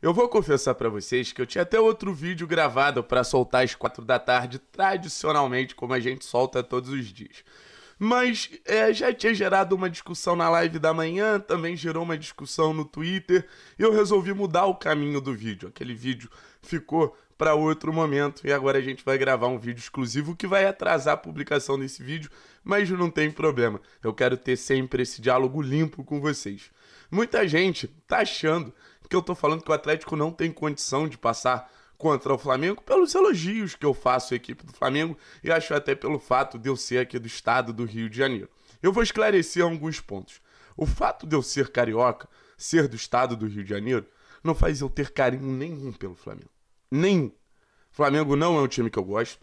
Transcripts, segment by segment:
Eu vou confessar para vocês que eu tinha até outro vídeo gravado para soltar às quatro da tarde, tradicionalmente, como a gente solta todos os dias. Mas é, já tinha gerado uma discussão na live da manhã, também gerou uma discussão no Twitter, e eu resolvi mudar o caminho do vídeo. Aquele vídeo ficou para outro momento e agora a gente vai gravar um vídeo exclusivo que vai atrasar a publicação desse vídeo, mas não tem problema. Eu quero ter sempre esse diálogo limpo com vocês. Muita gente tá achando porque eu tô falando que o Atlético não tem condição de passar contra o Flamengo pelos elogios que eu faço à equipe do Flamengo e acho até pelo fato de eu ser aqui do estado do Rio de Janeiro. Eu vou esclarecer alguns pontos. O fato de eu ser carioca, ser do estado do Rio de Janeiro, não faz eu ter carinho nenhum pelo Flamengo. Nenhum. Flamengo não é um time que eu gosto.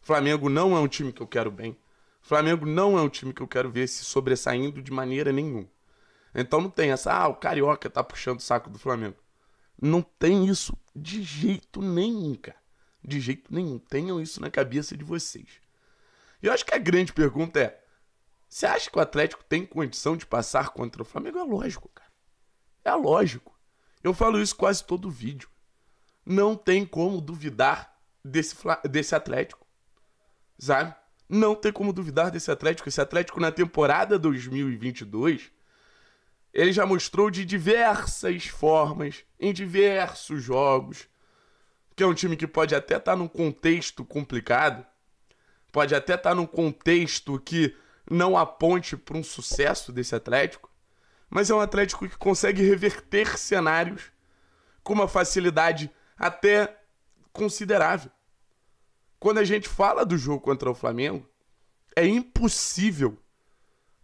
Flamengo não é um time que eu quero bem. Flamengo não é um time que eu quero ver se sobressaindo de maneira nenhuma. Então não tem essa, ah, o Carioca tá puxando o saco do Flamengo. Não tem isso de jeito nenhum, cara. De jeito nenhum. Tenham isso na cabeça de vocês. E eu acho que a grande pergunta é: você acha que o Atlético tem condição de passar contra o Flamengo? É lógico, cara. É lógico. Eu falo isso quase todo vídeo. Não tem como duvidar desse, desse Atlético. Sabe? Não tem como duvidar desse Atlético. Esse Atlético na temporada 2022 ele já mostrou de diversas formas, em diversos jogos, que é um time que pode até estar tá num contexto complicado, pode até estar tá num contexto que não aponte para um sucesso desse Atlético, mas é um Atlético que consegue reverter cenários com uma facilidade até considerável. Quando a gente fala do jogo contra o Flamengo, é impossível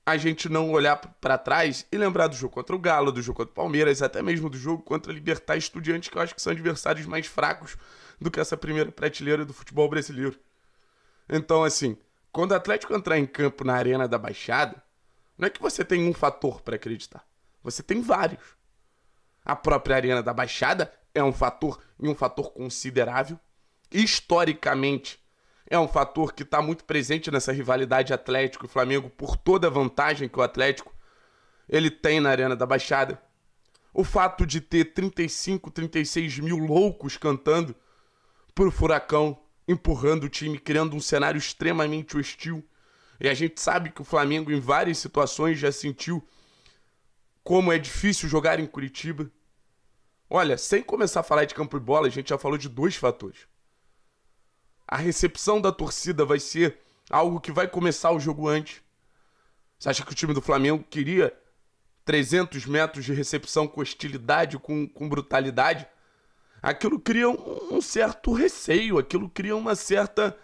a gente não olhar para trás e lembrar do jogo contra o Galo, do jogo contra o Palmeiras, até mesmo do jogo contra o Libertar Estudiantes, que eu acho que são adversários mais fracos do que essa primeira prateleira do futebol brasileiro. Então, assim, quando o Atlético entrar em campo na Arena da Baixada, não é que você tem um fator para acreditar. Você tem vários. A própria Arena da Baixada é um fator e um fator considerável. Historicamente, é um fator que está muito presente nessa rivalidade Atlético e Flamengo por toda a vantagem que o Atlético ele tem na Arena da Baixada. O fato de ter 35, 36 mil loucos cantando pro Furacão, empurrando o time, criando um cenário extremamente hostil. E a gente sabe que o Flamengo, em várias situações, já sentiu como é difícil jogar em Curitiba. Olha, sem começar a falar de campo e bola, a gente já falou de dois fatores. A recepção da torcida vai ser algo que vai começar o jogo antes. Você acha que o time do Flamengo queria 300 metros de recepção com hostilidade, com, com brutalidade? Aquilo cria um, um certo receio, aquilo cria uma certa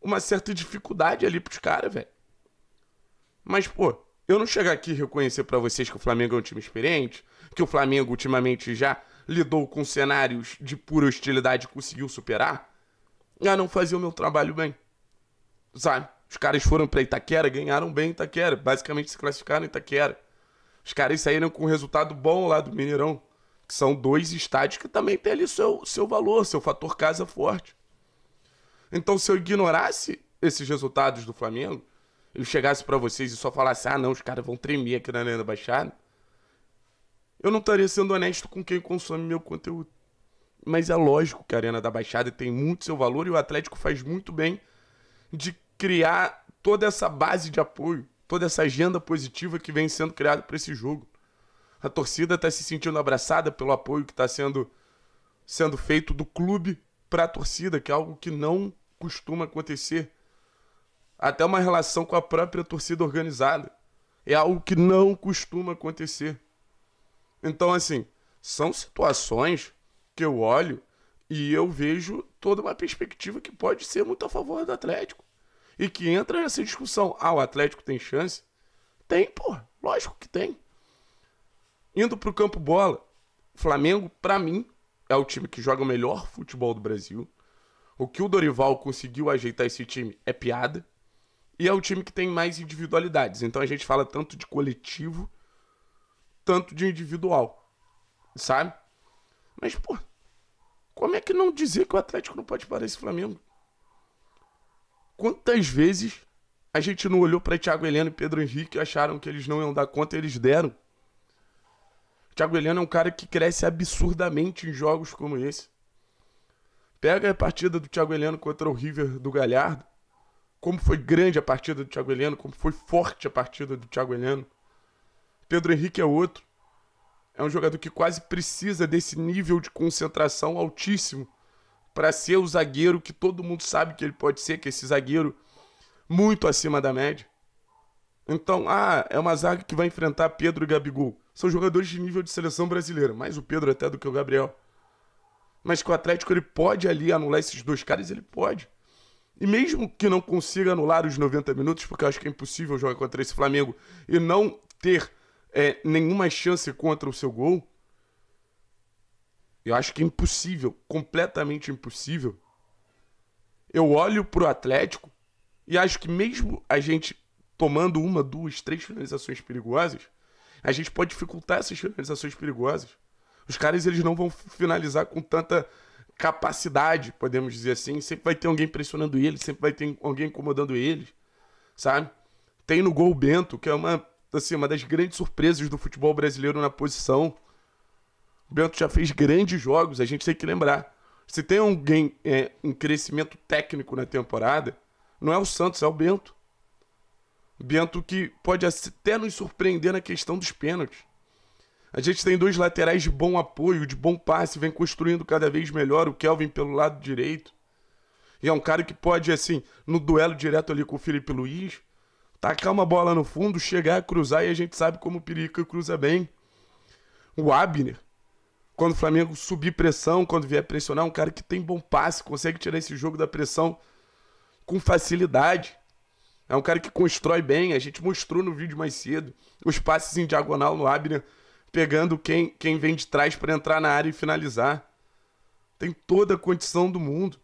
uma certa dificuldade ali pros caras, velho. Mas, pô, eu não chegar aqui reconhecer para vocês que o Flamengo é um time experiente, que o Flamengo ultimamente já lidou com cenários de pura hostilidade e conseguiu superar. Ah, não fazia o meu trabalho bem. Sabe? Os caras foram pra Itaquera, ganharam bem Itaquera. Basicamente se classificaram em Itaquera. Os caras saíram com um resultado bom lá do Mineirão. Que são dois estádios que também tem ali seu, seu valor, seu fator casa forte. Então, se eu ignorasse esses resultados do Flamengo, eu chegasse para vocês e só falasse, ah, não, os caras vão tremer aqui na Arena Baixada, eu não estaria sendo honesto com quem consome meu conteúdo. Mas é lógico que a Arena da Baixada tem muito seu valor e o Atlético faz muito bem de criar toda essa base de apoio, toda essa agenda positiva que vem sendo criada para esse jogo. A torcida está se sentindo abraçada pelo apoio que está sendo, sendo feito do clube para a torcida, que é algo que não costuma acontecer. Até uma relação com a própria torcida organizada. É algo que não costuma acontecer. Então, assim, são situações que eu olho e eu vejo toda uma perspectiva que pode ser muito a favor do Atlético. E que entra nessa discussão. Ah, o Atlético tem chance? Tem, pô. Lógico que tem. Indo pro campo bola, Flamengo, para mim, é o time que joga o melhor futebol do Brasil. O que o Dorival conseguiu ajeitar esse time é piada. E é o time que tem mais individualidades. Então a gente fala tanto de coletivo, tanto de individual. Sabe? Mas, pô, como é que não dizer que o Atlético não pode parar esse Flamengo? Quantas vezes a gente não olhou para Thiago Heleno e Pedro Henrique e acharam que eles não iam dar conta e eles deram? Thiago Heleno é um cara que cresce absurdamente em jogos como esse. Pega a partida do Thiago Heleno contra o River do Galhardo. Como foi grande a partida do Thiago Heleno, como foi forte a partida do Thiago Heleno. Pedro Henrique é outro é um jogador que quase precisa desse nível de concentração altíssimo para ser o zagueiro que todo mundo sabe que ele pode ser, que é esse zagueiro muito acima da média. Então, ah, é uma zaga que vai enfrentar Pedro e Gabigol. São jogadores de nível de seleção brasileira, mais o Pedro até do que o Gabriel. Mas que o Atlético ele pode ali anular esses dois caras, ele pode. E mesmo que não consiga anular os 90 minutos, porque eu acho que é impossível jogar contra esse Flamengo e não ter é, nenhuma chance contra o seu gol, eu acho que é impossível, completamente impossível. Eu olho pro Atlético e acho que mesmo a gente tomando uma, duas, três finalizações perigosas, a gente pode dificultar essas finalizações perigosas. Os caras eles não vão finalizar com tanta capacidade, podemos dizer assim. Sempre vai ter alguém pressionando eles, sempre vai ter alguém incomodando eles, sabe? Tem no gol Bento, que é uma então, assim, uma das grandes surpresas do futebol brasileiro na posição. O Bento já fez grandes jogos, a gente tem que lembrar. Se tem alguém é, um crescimento técnico na temporada, não é o Santos, é o Bento. Bento que pode até nos surpreender na questão dos pênaltis. A gente tem dois laterais de bom apoio, de bom passe, vem construindo cada vez melhor o Kelvin pelo lado direito. E é um cara que pode, assim, no duelo direto ali com o Felipe Luiz, Tacar uma bola no fundo, chegar, cruzar e a gente sabe como o Perica cruza bem. O Abner, quando o Flamengo subir pressão, quando vier pressionar, um cara que tem bom passe, consegue tirar esse jogo da pressão com facilidade. É um cara que constrói bem, a gente mostrou no vídeo mais cedo os passes em diagonal no Abner, pegando quem, quem vem de trás para entrar na área e finalizar. Tem toda a condição do mundo.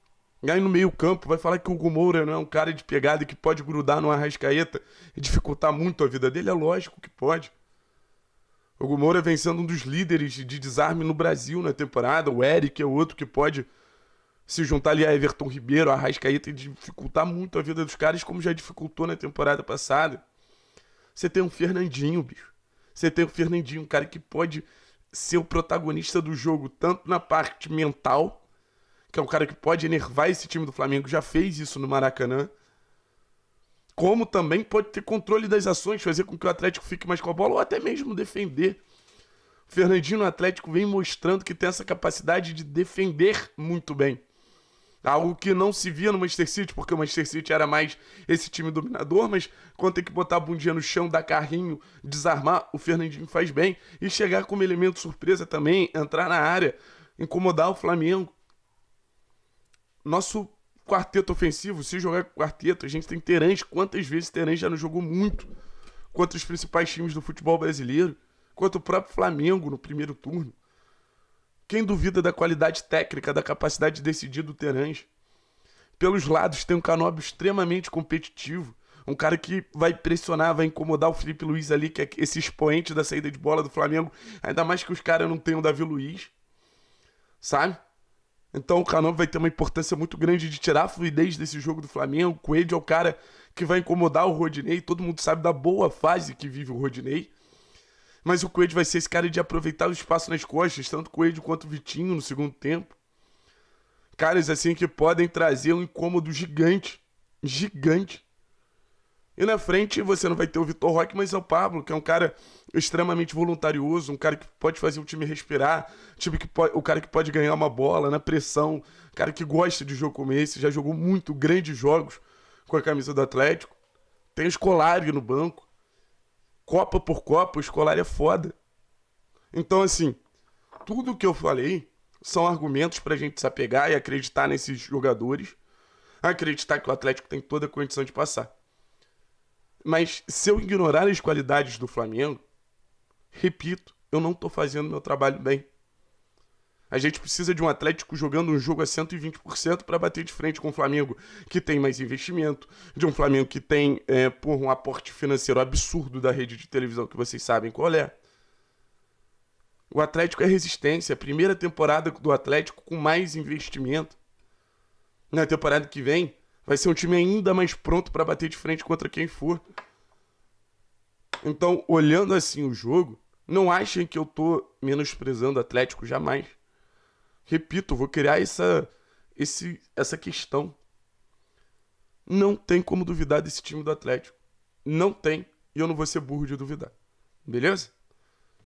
Aí no meio-campo vai falar que o Hugo Moura não é um cara de pegada que pode grudar no Arrascaeta e dificultar muito a vida dele. É lógico que pode. O Hugo Moura vem sendo um dos líderes de desarme no Brasil na temporada. O Eric é outro que pode se juntar ali a Everton Ribeiro, a Arrascaeta e dificultar muito a vida dos caras, como já dificultou na temporada passada. Você tem um Fernandinho, bicho. Você tem o um Fernandinho, um cara que pode ser o protagonista do jogo, tanto na parte mental que é um cara que pode enervar esse time do Flamengo, já fez isso no Maracanã. Como também pode ter controle das ações, fazer com que o Atlético fique mais com a bola, ou até mesmo defender. O Fernandinho no Atlético vem mostrando que tem essa capacidade de defender muito bem. Algo que não se via no Manchester City, porque o Manchester City era mais esse time dominador, mas quando tem que botar a bundinha no chão, dar carrinho, desarmar, o Fernandinho faz bem. E chegar como elemento surpresa também, entrar na área, incomodar o Flamengo nosso quarteto ofensivo, se jogar quarteto, a gente tem Terãs. Quantas vezes Terãs já não jogou muito contra os principais times do futebol brasileiro, contra o próprio Flamengo no primeiro turno? Quem duvida da qualidade técnica, da capacidade de decidir do Terãs? Pelos lados, tem um Canóbio extremamente competitivo. Um cara que vai pressionar, vai incomodar o Felipe Luiz ali, que é esse expoente da saída de bola do Flamengo. Ainda mais que os caras não tenham o Davi Luiz. Sabe? Então o Canão vai ter uma importância muito grande de tirar a fluidez desse jogo do Flamengo. O Coelho é o cara que vai incomodar o Rodinei. Todo mundo sabe da boa fase que vive o Rodinei. Mas o Coelho vai ser esse cara de aproveitar o espaço nas costas, tanto o Coelho quanto o Vitinho no segundo tempo. Caras assim que podem trazer um incômodo gigante, gigante e na frente você não vai ter o Vitor Roque, mas é o Pablo, que é um cara extremamente voluntarioso, um cara que pode fazer o time respirar, time tipo que pode, o cara que pode ganhar uma bola na né, pressão, cara que gosta de jogo como esse, já jogou muito grandes jogos com a camisa do Atlético. Tem o Scolari no banco. Copa por Copa, o Scolari é foda. Então, assim, tudo que eu falei são argumentos para a gente se apegar e acreditar nesses jogadores, acreditar que o Atlético tem toda a condição de passar. Mas se eu ignorar as qualidades do Flamengo, repito, eu não estou fazendo meu trabalho bem. A gente precisa de um Atlético jogando um jogo a 120% para bater de frente com o Flamengo, que tem mais investimento, de um Flamengo que tem é, por um aporte financeiro absurdo da rede de televisão, que vocês sabem qual é. O Atlético é resistência, primeira temporada do Atlético com mais investimento. Na temporada que vem, Vai ser um time ainda mais pronto para bater de frente contra quem for. Então, olhando assim o jogo, não achem que eu tô menosprezando o Atlético jamais. Repito, vou criar essa, esse, essa questão. Não tem como duvidar desse time do Atlético. Não tem. E eu não vou ser burro de duvidar. Beleza?